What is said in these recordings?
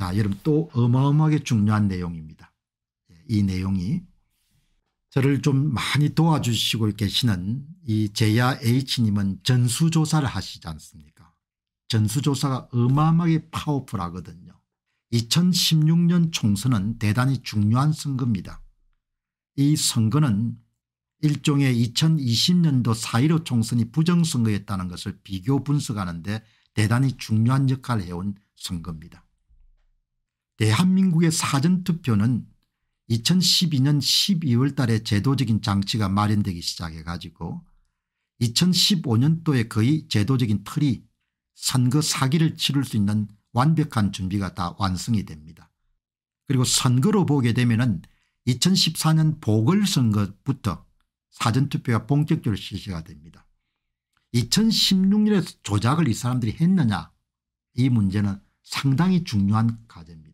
자, 여러분 또 어마어마하게 중요한 내용입니다. 예, 이 내용이 저를 좀 많이 도와주시고 계시는 이 제야 H님은 전수조사를 하시지 않습니까 전수조사가 어마어마하게 파워풀하거든요. 2016년 총선은 대단히 중요한 선거입니다. 이 선거는 일종의 2020년도 4.15 총선이 부정선거였다는 것을 비교 분석하는 데 대단히 중요한 역할을 해온 선거입니다. 대한민국의 사전투표는 2012년 12월 달에 제도적인 장치가 마련되기 시작해 가지고 2015년도에 거의 제도적인 틀이 선거 사기를 치를 수 있는 완벽한 준비가 다 완성이 됩니다. 그리고 선거로 보게 되면 은 2014년 보궐선거부터 사전투표가 본격적으로 실시가 됩니다. 2016년에 조작을 이 사람들이 했느냐 이 문제는 상당히 중요한 과제입니다.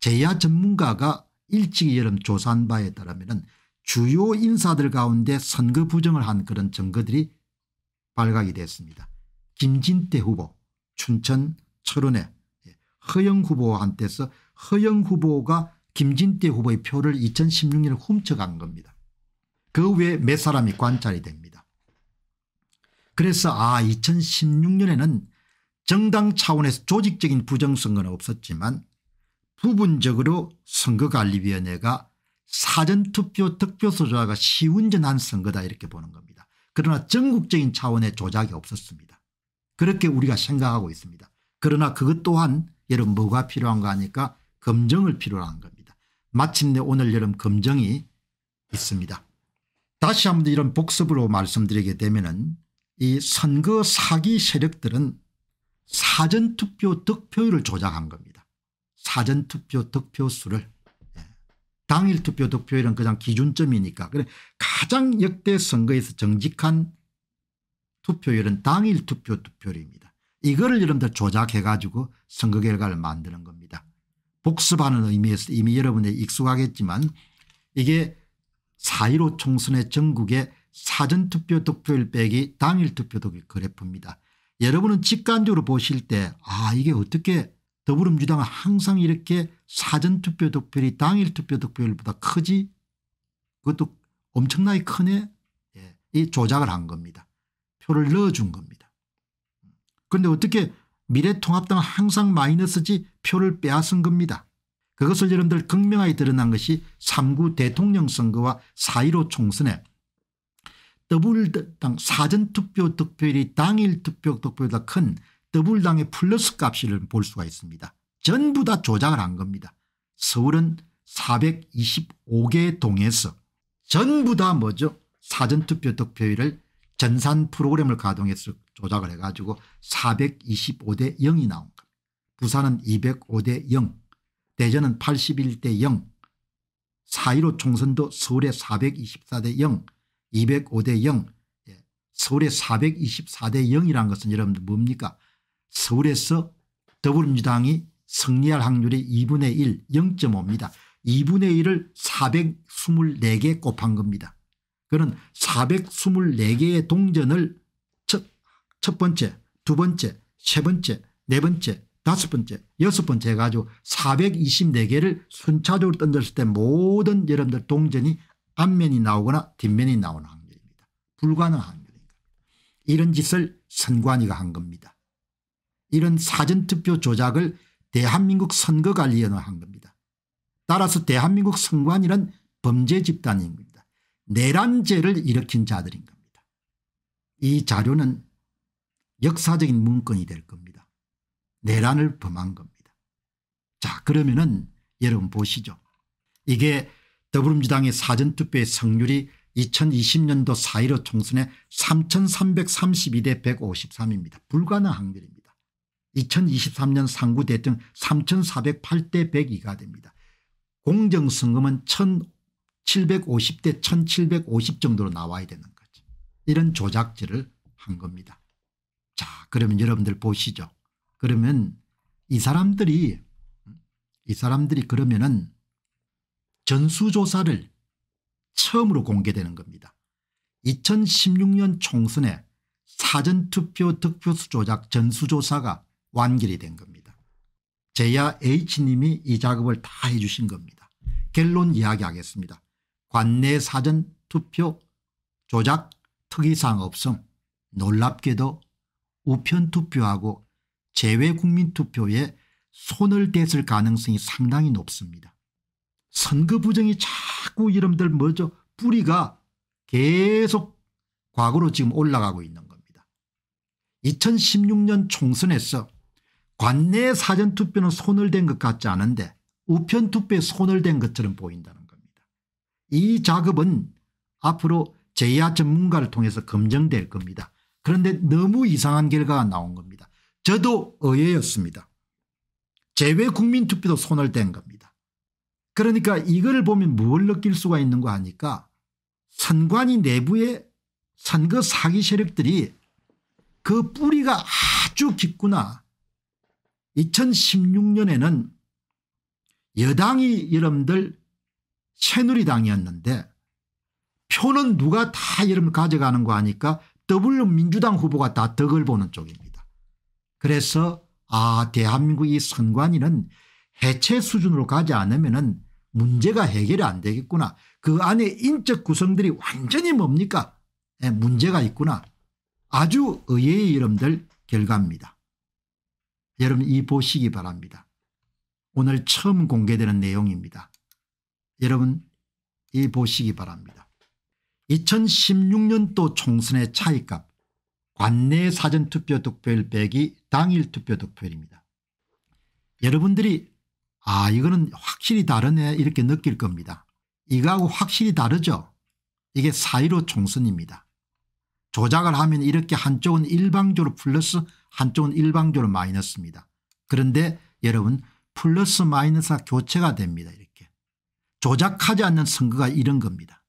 제야 전문가가 일찍 여름 조사한 바에 따르면 주요 인사들 가운데 선거 부정을 한 그런 증거들이 발각이 됐습니다. 김진태 후보 춘천 철원에 예, 허영 후보한테서 허영 후보가 김진태 후보의 표를 2016년에 훔쳐간 겁니다. 그 외에 몇 사람이 관찰이 됩니다. 그래서 아 2016년에는 정당 차원에서 조직적인 부정선거는 없었지만 부분적으로 선거관리위원회가 사전투표 득표소 조작가 시운전한 선거다 이렇게 보는 겁니다. 그러나 전국적인 차원의 조작이 없었습니다. 그렇게 우리가 생각하고 있습니다. 그러나 그것 또한 여러분 뭐가 필요한가 하니까 검증을 필요한 겁니다. 마침내 오늘 여러분 검증이 있습니다. 다시 한번 이런 복습으로 말씀드리게 되면 은이 선거 사기 세력들은 사전투표 득표율을 조작한 겁니다. 사전투표 득표수를 예. 당일투표 득표율은 그냥 기준점이니까 그래 가장 역대 선거에서 정직한 투표율은 당일투표 투표율입니다. 이거를 여러분들 조작해 가지고 선거 결과를 만드는 겁니다. 복습하는 의미에서 이미 여러분들이 익숙하겠지만 이게 4.15 총선의 전국의 사전투표 득표율 빼기 당일투표 득표 그래프입니다. 여러분은 직관적으로 보실 때 아 이게 어떻게 더불어민주당은 항상 이렇게 사전투표 득표율이 당일투표 득표율보다 크지 그것도 엄청나게 큰에 예, 이 조작을 한 겁니다. 표를 넣어준 겁니다. 그런데 어떻게 미래통합당은 항상 마이너스지 표를 빼앗은 겁니다. 그것을 여러분들 극명하게 드러난 것이 3구 대통령 선거와 4.15 총선에 더블당 사전투표 득표율이 당일 투표 득표보다 율큰 더불당의 플러스 값을 볼 수가 있습니다. 전부 다 조작을 한 겁니다. 서울은 425개 동에서 전부 다 뭐죠 사전투표 득표율을 전산 프로그램을 가동해서 조작을 해가지고 425대 0이 나온 겁니다. 부산은 205대 0 대전은 81대 0 4.15 총선도 서울의 424대 0 205대 0 서울의 424대 0이라 것은 여러분들 뭡니까 서울에서 더불어민주당이 승리할 확률이 2분의 1 0.5입니다. 2분의 1을 424개 곱한 겁니다. 그는 424개의 동전을 첫, 첫 번째 두 번째 세 번째 네 번째 다섯 번째 여섯 번째 해가지고 424개를 순차적으로 던졌을 때 모든 여러분들 동전이 앞면이 나오거나 뒷면이 나오는 확률입니다. 불가능한 확률입니다. 이런 짓을 선관위가 한 겁니다. 이런 사전투표 조작을 대한민국 선거관리위원회가 한 겁니다. 따라서 대한민국 선관위는 범죄 집단인 겁니다. 내란죄를 일으킨 자들인 겁니다. 이 자료는 역사적인 문건이 될 겁니다. 내란을 범한 겁니다. 자 그러면은 여러분 보시죠. 이게 더불어민주당의 사전투표의 성률이 2020년도 4.15 총선에 3332대 153입니다. 불가능한 확률입니다. 2023년 상구 대통 3408대 102가 됩니다. 공정성금은 1750대 1750 정도로 나와야 되는 거죠. 이런 조작질을 한 겁니다. 자 그러면 여러분들 보시죠. 그러면 이 사람들이 이 사람들이 그러면은 전수조사를 처음으로 공개되는 겁니다. 2016년 총선에 사전투표 득표수 조작 전수조사가 완결이 된 겁니다. 제야 H님이 이 작업을 다 해주신 겁니다. 결론 이야기하겠습니다. 관내 사전 투표 조작 특이사항 없음 놀랍게도 우편 투표하고 제외 국민 투표에 손을 댔을 가능성이 상당히 높습니다. 선거 부정이 자꾸 이름들 뭐죠 뿌리가 계속 과거로 지금 올라가고 있는 겁니다. 2016년 총선에서 관내 사전투표는 손을 댄 것 같지 않은데 우편투표에 손을 댄 것처럼 보인다는 겁니다. 이 작업은 앞으로 제야 전문가를 통해서 검증될 겁니다. 그런데 너무 이상한 결과가 나온 겁니다. 저도 의외였습니다. 제외 국민투표도 손을 댄 겁니다. 그러니까 이걸 보면 무엇 느낄 수가 있는거 하니까 선관위 내부의 선거 사기 세력들이 그 뿌리가 아주 깊구나 2016년에는 여당이 여러분들 새누리당이었는데 표는 누가 다 여러분 가져가는 거 아니까 더불어민주당 후보가 다 덕을 보는 쪽입니다. 그래서 아 대한민국이 선관위는 해체 수준으로 가지 않으면 은 문제가 해결이 안 되겠구나. 그 안에 인적 구성들이 완전히 뭡니까? 예, 문제가 있구나. 아주 의외의 이름들 결과입니다. 여러분 이 보시기 바랍니다. 오늘 처음 공개되는 내용입니다. 여러분 이 보시기 바랍니다. 2016년도 총선의 차이값 관내 사전투표 득표율 빼기 당일 투표 득표율입니다. 여러분들이 아 이거는 확실히 다르네 이렇게 느낄 겁니다. 이거하고 확실히 다르죠. 이게 4.15 총선입니다. 조작을 하면 이렇게 한쪽은 일방적으로 플러스 한쪽은 일방적으로 마이너스입니다. 그런데 여러분 플러스 마이너스가 교체가 됩니다. 이렇게 조작하지 않는 선거가 이런 겁니다.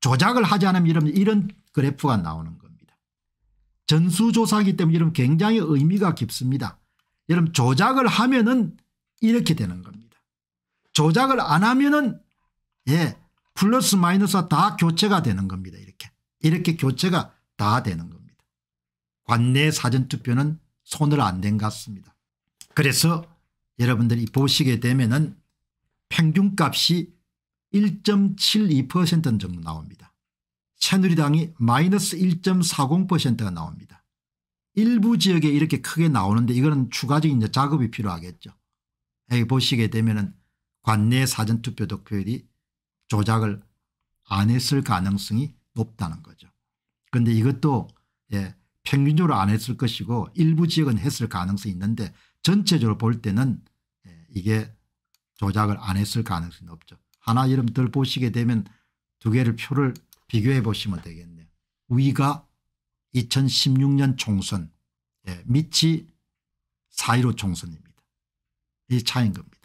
조작을 하지 않으면 여러분 이런 그래프가 나오는 겁니다. 전수조사기 때문에 여러분 굉장히 의미가 깊습니다. 여러분 조작을 하면은 이렇게 되는 겁니다. 조작을 안 하면은 예 플러스 마이너스가 다 교체가 되는 겁니다. 이렇게 이렇게 교체가 다 되는 겁니다. 관내 사전투표는 손을 안 댄 것 같습니다. 그래서 여러분들이 보시게 되면은 평균값이 1.72% 정도 나옵니다. 새누리당이 마이너스 1.40%가 나옵니다. 일부 지역에 이렇게 크게 나오는데 이거는 추가적인 작업이 필요하겠죠. 여기 보시게 되면은 관내 사전투표 득표율이 조작을 안 했을 가능성이 높다는 거죠. 그런데 이것도 예, 평균적으로 안 했을 것이고 일부 지역은 했을 가능성이 있는데 전체적으로 볼 때는 예, 이게 조작을 안 했을 가능성이 높죠. 하나 이름들 보시게 되면 두 개를 표를 비교해 보시면 되겠네요. 위가 2016년 총선 예, 밑이 4.15 총선입니다. 이 차인 겁니다.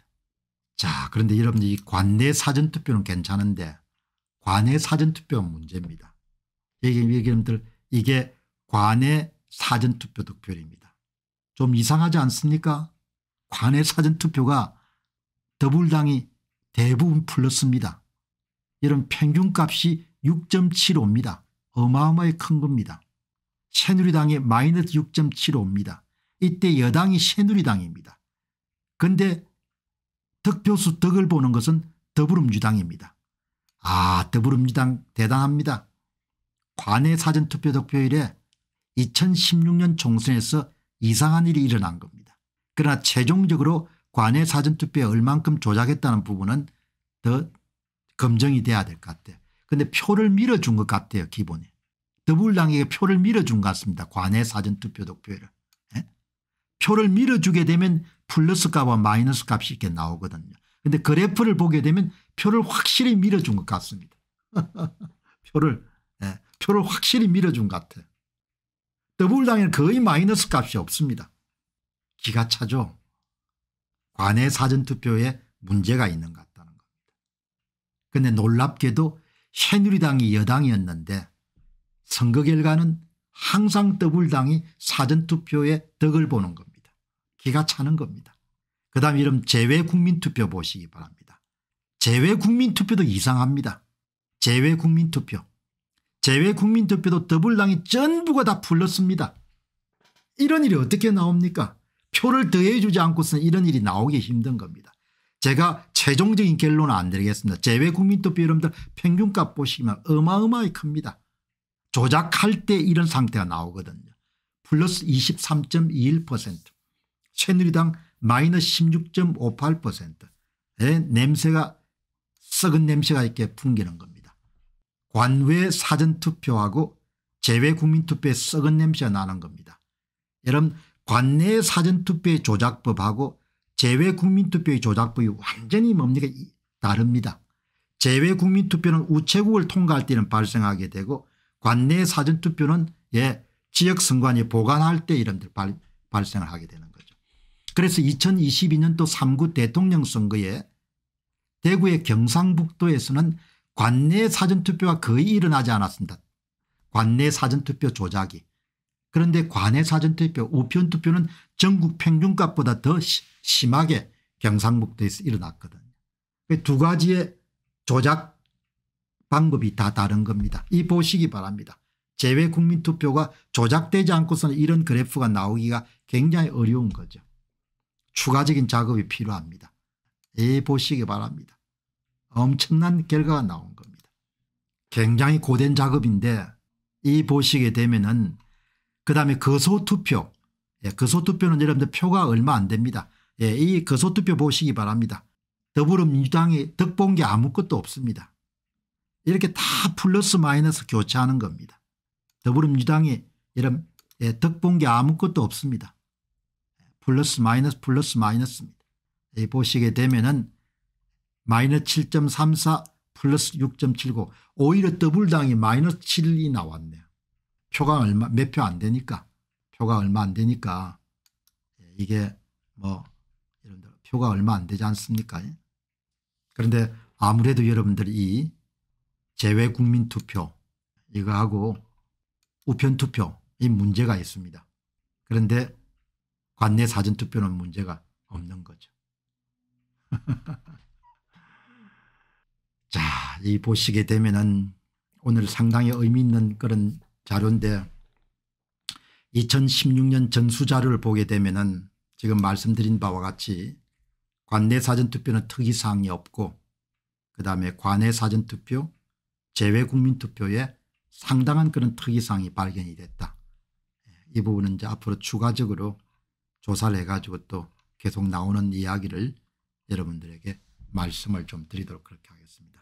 자 그런데 여러분 이 관내 사전투표는 괜찮은데 관내 사전투표가 문제입니다. 여러분들 이게 관의 사전투표 득표율입니다. 좀 이상하지 않습니까 관의 사전투표가 더불당이 대부분 풀렸습니다. 이런 평균값이 6.75입니다. 어마어마히 큰 겁니다. 새누리당이 마이너스 6.75입니다. 이때 여당이 새누리당입니다. 근데 득표수 득을 보는 것은 더불음민주당입니다아더불음민주당 대단합니다. 관외 사전투표 득표일에 2016년 총선에서 이상한 일이 일어난 겁니다. 그러나 최종적으로 관외 사전투표에 얼만큼 조작했다는 부분은 더 검증이 돼야 될 것 같아요. 근데 표를 밀어준 것 같아요 기본에. 더불당에게 표를 밀어준 것 같습니다. 관외 사전투표 득표일을. 예? 표를 밀어주게 되면 플러스 값과 마이너스 값이 이렇게 나오거든요. 근데 그래프를 보게 되면 표를 확실히 밀어준 것 같습니다. 표를 표를 확실히 밀어준 것 같아. 더불당에는 거의 마이너스 값이 없습니다. 기가 차죠. 관내 사전투표에 문제가 있는 것 같다는 겁니다. 근데 놀랍게도 새누리당이 여당이었는데 선거 결과는 항상 더불당이 사전투표에 덕을 보는 겁니다. 기가 차는 겁니다. 그 다음 이름 제외국민투표 보시기 바랍니다. 제외국민투표도 이상합니다. 제외국민투표 재외 국민투표도 더불당이 전부가 다 불렀습니다. 이런 일이 어떻게 나옵니까? 표를 더해주지 않고서는 이런 일이 나오기 힘든 겁니다. 제가 최종적인 결론은 안 드리겠습니다. 재외 국민투표 여러분들 평균값 보시면 어마어마히 큽니다. 조작할 때 이런 상태가 나오거든요. 플러스 23.21% 새누리당 마이너스 16.58% 네, 예, 냄새가 썩은 냄새가 이렇게 풍기는 겁니다. 관외 사전투표하고 제외국민투표에 썩은 냄새가 나는 겁니다. 여러분 관내 사전투표의 조작법하고 재외국민투표의 조작법이 완전히 뭡니까 다릅니다. 재외국민투표는 우체국을 통과할 때는 발생하게 되고 관내 사전투표는 예 지역선관위 보관할 때 이런 데 발생을 하게 되는 거죠. 그래서 2022년도 3구 대통령 선거에 대구의 경상북도에서는 관내 사전투표가 거의 일어나지 않았습니다. 관내 사전투표 조작이. 그런데 관내 사전투표 우편투표는 전국 평균값보다 더 심하게 경상북도에서 일어났거든요. 그 두 가지의 조작 방법이 다 다른 겁니다. 이 보시기 바랍니다. 재외 국민투표가 조작되지 않고서는 이런 그래프가 나오기가 굉장히 어려운 거죠. 추가적인 작업이 필요합니다. 예, 보시기 바랍니다. 엄청난 결과가 나온 겁니다. 굉장히 고된 작업인데 이 보시게 되면은 그 다음에 거소투표 예, 거소투표는 여러분들 표가 얼마 안 됩니다. 예, 이 거소투표 보시기 바랍니다. 더불어민주당이 덕본 게 아무것도 없습니다. 이렇게 다 플러스 마이너스 교체하는 겁니다. 더불어민주당이 이런 예, 덕본 게 아무것도 없습니다. 플러스 마이너스 플러스 마이너스입니다. 예, 보시게 되면은 마이너스 7.34 플러스 6.79 오히려 더블당이 마이너스 7이 나왔네요. 표가 얼마 몇 표 안 되니까 표가 얼마 안 되니까 예, 이게 뭐 이런 표가 얼마 안 되지 않습니까 예? 그런데 아무래도 여러분들이 이외국민투표 이거하고 우편투표 이 문제가 있습니다. 그런데 관내 사전투표는 문제가 없는 거죠. 자, 이 보시게 되면은 오늘 상당히 의미 있는 그런 자료인데 2016년 전수자료를 보게 되면은 지금 말씀드린 바와 같이 관내 사전투표는 특이사항이 없고 그 다음에 관내 사전투표 재외국민투표에 상당한 그런 특이사항이 발견이 됐다. 예, 이 부분은 이제 앞으로 추가적으로 조사를 해가지고 또 계속 나오는 이야기를 여러분들에게 말씀을 좀 드리도록 그렇게 하겠습니다.